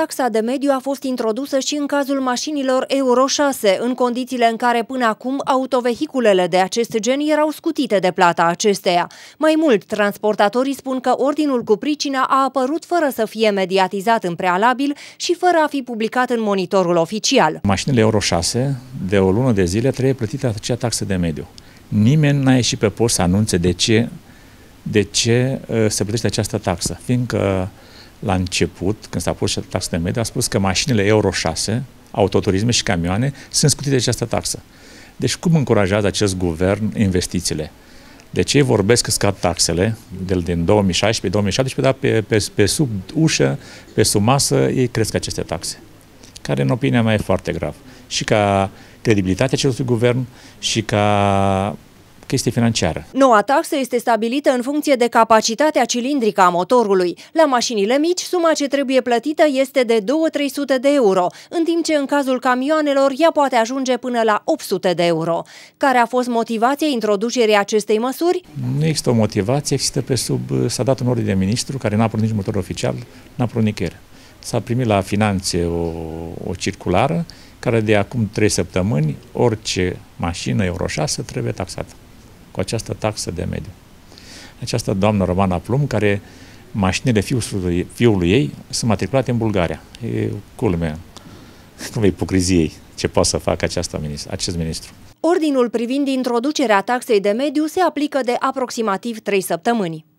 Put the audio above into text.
Taxa de mediu a fost introdusă și în cazul mașinilor Euro 6, în condițiile în care până acum autovehiculele de acest gen erau scutite de plata acesteia. Mai mult, transportatorii spun că ordinul cu pricina a apărut fără să fie mediatizat în prealabil și fără a fi publicat în monitorul oficial. Mașinile Euro 6, de o lună de zile, trebuie plătită acea taxă de mediu. Nimeni n-a ieșit pe post să anunțe de ce, de ce ă, se plătește această taxă, fiindcă la început, când s-a pus taxa de mediu, a spus că mașinile Euro 6, autoturisme și camioane sunt scutite de această taxă. Deci cum încurajează acest guvern investițiile? Deci ei vorbesc că scad taxele de, din 2016-2017, dar pe, pe, pe sub ușă, pe sub masă, ei cresc aceste taxe, care în opinia mea e foarte grav. Și ca credibilitatea acestui guvern și ca chestie financiară. Noua taxă este stabilită în funcție de capacitatea cilindrică a motorului. La mașinile mici, suma ce trebuie plătită este de 2-300 de euro, în timp ce în cazul camioanelor ea poate ajunge până la 800 de euro. Care a fost motivația introducerii acestei măsuri? Nu există o motivație, există pe sub... S-a dat un ordin de ministru care n-a nici motor oficial, n-a pornit S-a primit la finanțe o, o circulară care de acum 3 săptămâni orice mașină Euro 6 trebuie taxată cu această taxă de mediu. Această doamnă Romana Plum, care mașinile fiului, fiului ei sunt matriculate în Bulgaria. E culmea, e ipocriziei ce poate să facă această, acest ministru. Ordinul privind introducerea taxei de mediu se aplică de aproximativ 3 săptămâni.